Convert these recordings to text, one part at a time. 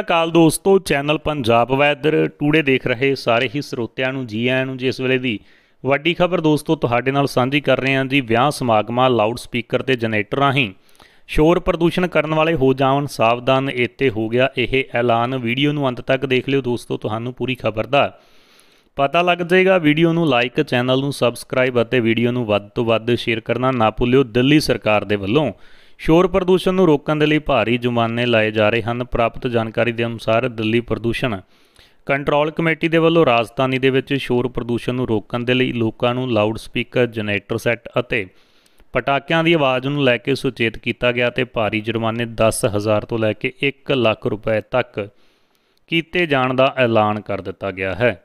ਅਕਾਲ ਦੋਸਤੋ channel Punjab weather today ਦੇਖ ਰਹੇ ਸਾਰੇ ਹੀ ਸਰੋਤਿਆਂ ਨੂੰ ਜੀ ਆਇਆਂ ਨੂੰ ਜੀ ਇਸ ਵੇਲੇ ਦੀ ਵੱਡੀ ਖਬਰ ਦੋਸਤੋ ਤੁਹਾਡੇ ਨਾਲ ਸਾਂਝੀ ਕਰ ਰਹੇ ਹਾਂ ਜੀ ਵਿਆਹ ਸਮਾਗਮਾਂ ਲਾਊਡ ਸਪੀਕਰ ਤੇ ਜਨਰੇਟਰ ਰਾਹੀਂ ਸ਼ੋਰ ਪ੍ਰਦੂਸ਼ਣ ਕਰਨ ਵਾਲੇ ਹੋ ਜਾਵਣ ਸਾਵਧਾਨ ਇੱਥੇ ਹੋ ਗਿਆ ਇਹ ਐਲਾਨ ਵੀਡੀਓ ਨੂੰ ਅੰਤ ਤੱਕ ਦੇਖ ਲਿਓ ਦੋਸਤੋ ਤੁਹਾਨੂੰ ਪੂਰੀ ਖਬਰ ਦਾ ਪਤਾ ਲੱਗ ਜਾਏਗਾ ਵੀਡੀਓ ਨੂੰ ਲਾਈਕ ਚੈਨਲ ਨੂੰ ਸਬਸਕ੍ਰਾਈਬ ਅਤੇ ਵੀਡੀਓ ਨੂੰ ਵੱਧ ਤੋਂ ਵੱਧ ਸ਼ੇਅਰ ਕਰਨਾ ਨਾ ਭੁੱਲਿਓ ਦਿੱਲੀ ਸਰਕਾਰ ਦੇ ਵੱਲੋਂ ਸ਼ੋਰ ਪ੍ਰਦੂਸ਼ਣ ਨੂੰ ਰੋਕਣ ਦੇ ਲਈ ਭਾਰੀ ਜੁਮਾਨੇ ਲਾਏ ਜਾ ਰਹੇ ਹਨ ਪ੍ਰਾਪਤ ਜਾਣਕਾਰੀ ਦੇ ਅਨੁਸਾਰ ਦਿੱਲੀ ਪ੍ਰਦੂਸ਼ਣ ਕੰਟਰੋਲ ਕਮੇਟੀ ਦੇ ਵੱਲੋਂ ਰਾਜਧਾਨੀ ਦੇ ਵਿੱਚ ਸ਼ੋਰ ਪ੍ਰਦੂਸ਼ਣ ਨੂੰ ਰੋਕਣ ਦੇ ਲਈ ਲੋਕਾਂ ਨੂੰ ਲਾਊਡ ਸਪੀਕਰ ਜਨਰੇਟਰ ਸੈੱਟ ਅਤੇ ਪਟਾਕਿਆਂ ਦੀ ਆਵਾਜ਼ ਨੂੰ ਲੈ ਕੇ ਸੁਚੇਤ ਕੀਤਾ ਗਿਆ ਤੇ ਭਾਰੀ ਜੁਰਮਾਨੇ 10000 ਤੋਂ ਲੈ ਕੇ 1 ਲੱਖ ਰੁਪਏ ਤੱਕ ਕੀਤੇ ਜਾਣ ਦਾ ਐਲਾਨ ਕਰ ਦਿੱਤਾ ਗਿਆ ਹੈ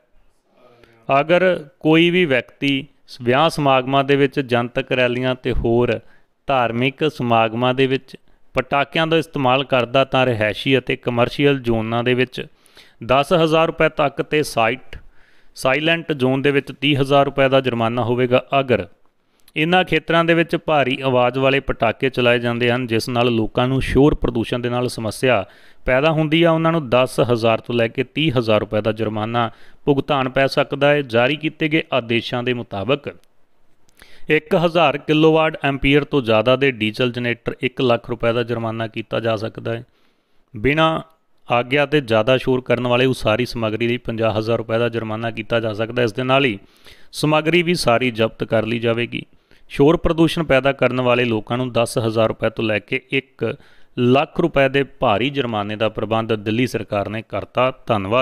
ਅਗਰ ਕੋਈ ਵੀ ਵਿਅਕਤੀ ਵਿਆਹ ਸਮਾਗਮਾਂ ਦੇ ਵਿੱਚ ਜਨਤਕ ਰੈਲੀਆਂ ਤੇ ਹੋਰ ਧਾਰਮਿਕ ਸਮਾਗਮਾਂ ਦੇ ਵਿੱਚ ਪਟਾਕਿਆਂ ਦਾ ਇਸਤੇਮਾਲ ਕਰਦਾ ਤਾਂ ਰਹਿਸ਼ੀ ਅਤੇ ਕਮਰਸ਼ੀਅਲ ਜ਼ੋਨਾਂ ਦੇ ਵਿੱਚ 10000 ਰੁਪਏ ਤੱਕ ਤੇ ਸਾਈਟ ਸਾਇਲੈਂਟ ਜ਼ੋਨ ਦੇ ਵਿੱਚ 30000 ਰੁਪਏ ਦਾ ਜੁਰਮਾਨਾ ਹੋਵੇਗਾ ਅਗਰ ਇਨ੍ਹਾਂ ਖੇਤਰਾਂ ਦੇ ਵਿੱਚ ਭਾਰੀ ਆਵਾਜ਼ ਵਾਲੇ ਪਟਾਕੇ ਚਲਾਏ ਜਾਂਦੇ ਹਨ ਜਿਸ ਨਾਲ ਲੋਕਾਂ ਨੂੰ ਸ਼ੋਰ ਪ੍ਰਦੂਸ਼ਣ ਦੇ ਨਾਲ ਸਮੱਸਿਆ ਪੈਦਾ ਹੁੰਦੀ ਆ ਉਹਨਾਂ ਨੂੰ 10000 ਤੋਂ ਲੈ ਕੇ 30000 ਰੁਪਏ ਦਾ ਜੁਰਮਾਨਾ ਭੁਗਤਾਨ ਪੈ ਸਕਦਾ ਹੈ ਜਾਰੀ ਕੀਤੇ ਗਏ ਆਦੇਸ਼ਾਂ ਦੇ ਮੁਤਾਬਕ 1000 ਕਿਲੋਵਾਟ ਐਂਪੀਅਰ ਤੋਂ ਜ਼ਿਆਦਾ ਦੇ ਡੀਜ਼ਲ ਜਨਰੇਟਰ 1 ਲੱਖ ਰੁਪਏ ਦਾ ਜੁਰਮਾਨਾ ਕੀਤਾ ਜਾ ਸਕਦਾ ਹੈ ਬਿਨਾ ਆਗਿਆ ਤੇ ਜ਼ਿਆਦਾ ਸ਼ੋਰ ਕਰਨ ਵਾਲੇ ਉਸਾਰੀ ਸਮੱਗਰੀ ਲਈ 50000 ਰੁਪਏ ਦਾ ਜੁਰਮਾਨਾ ਕੀਤਾ ਜਾ ਸਕਦਾ ਹੈ ਇਸ ਦੇ ਨਾਲ ਹੀ ਸਮੱਗਰੀ ਵੀ ਸਾਰੀ ਜ਼ਬਤ ਕਰ ਲਈ ਜਾਵੇਗੀ ਸ਼ੋਰ ਪ੍ਰਦੂਸ਼ਣ ਪੈਦਾ ਕਰਨ ਵਾਲੇ ਲੋਕਾਂ ਨੂੰ 10000 ਰੁਪਏ ਤੋਂ ਲੈ ਕੇ 1 ਲੱਖ ਰੁਪਏ ਦੇ ਭਾਰੀ ਜੁਰਮਾਨੇ ਦਾ ਪ੍ਰਬੰਧ ਦਿੱਲੀ ਸਰਕਾਰ ਨੇ ਕਰਤਾ ਧੰਨਵਾਦ